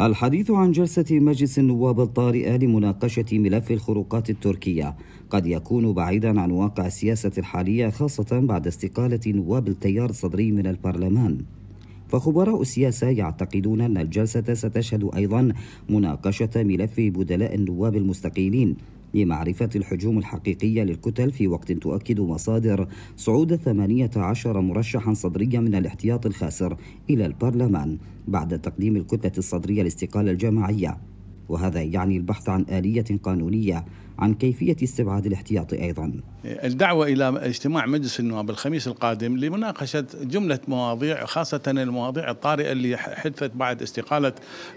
الحديث عن جلسة مجلس النواب الطارئة لمناقشة ملف الخروقات التركية قد يكون بعيدا عن واقع السياسة الحالية خاصة بعد استقالة نواب التيار الصدري من البرلمان فخبراء السياسة يعتقدون أن الجلسة ستشهد أيضا مناقشة ملف بدلاء النواب المستقيلين لمعرفة الحجوم الحقيقية للكتل في وقت تؤكد مصادر صعود 18 مرشحا صدريا من الاحتياط الخاسر إلى البرلمان بعد تقديم الكتلة الصدرية الاستقالة الجماعية وهذا يعني البحث عن آلية قانونية عن كيفية استبعاد الاحتياط أيضا الدعوة إلى اجتماع مجلس النواب الخميس القادم لمناقشة جملة مواضيع خاصة المواضيع الطارئة اللي حدثت بعد استقالة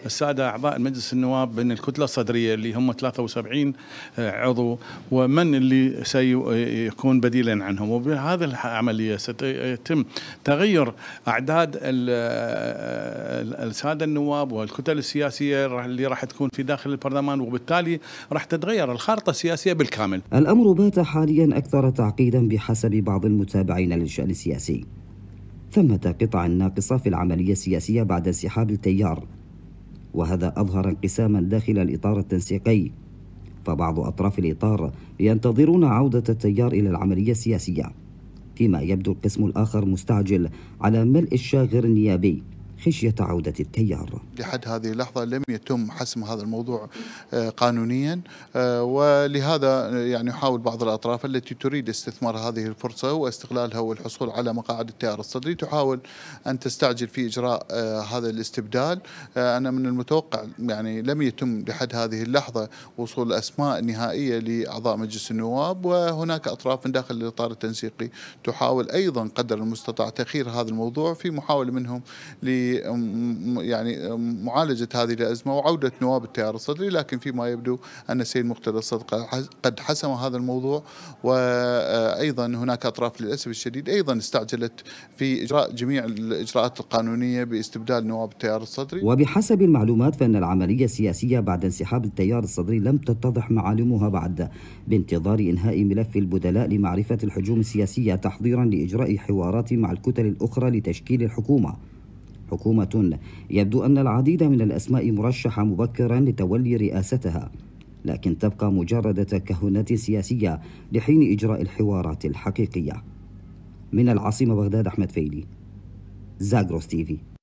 السادة أعضاء مجلس النواب من الكتلة الصدرية اللي هم 73 آه، عضو ومن اللي سيكون بديلا عنهم وبهذه العملية سيتم تغير أعداد آه، آه، السادة النواب والكتل السياسية اللي راح تكون في في داخل البرلمان وبالتالي راح تتغير الخارطة السياسية بالكامل الأمر بات حاليا أكثر تعقيدا بحسب بعض المتابعين للشأن السياسي ثمة قطع ناقصة في العملية السياسية بعد انسحاب التيار وهذا أظهر انقساما داخل الإطار التنسيقي فبعض أطراف الإطار ينتظرون عودة التيار إلى العملية السياسية فيما يبدو القسم الآخر مستعجل على ملء الشاغر النيابي خشية عودة التيار لحد هذه اللحظة لم يتم حسم هذا الموضوع آه، قانونيا آه، ولهذا آه، يعني يحاول بعض الأطراف التي تريد استثمار هذه الفرصة واستغلالها والحصول على مقاعد التيار الصدري تحاول أن تستعجل في إجراء هذا الاستبدال أنا من المتوقع يعني لم يتم لحد هذه اللحظة وصول أسماء نهائية لأعضاء مجلس النواب وهناك أطراف من داخل الإطار التنسيقي تحاول أيضا قدر المستطاع تأخير هذا الموضوع في محاولة منهم يعني معالجة هذه الأزمة وعودة نواب التيار الصدري لكن فيما يبدو أن السيد مقتدى الصدق قد حسم هذا الموضوع وأيضا هناك أطراف للأسف الشديد أيضا استعجلت في إجراء جميع الإجراءات القانونية باستبدال نواب التيار الصدري وبحسب المعلومات فإن العملية السياسية بعد انسحاب التيار الصدري لم تتضح معالمها بعد بانتظار إنهاء ملف البدلاء لمعرفة الحجوم السياسية تحضيرا لإجراء حوارات مع الكتل الأخرى لتشكيل الحكومة حكومة يبدو أن العديد من الأسماء مرشحة مبكرا لتولي رئاستها لكن تبقى مجرد تكهنات سياسية لحين إجراء الحوارات الحقيقية من العاصمة بغداد أحمد فيلي زاغروس تيفي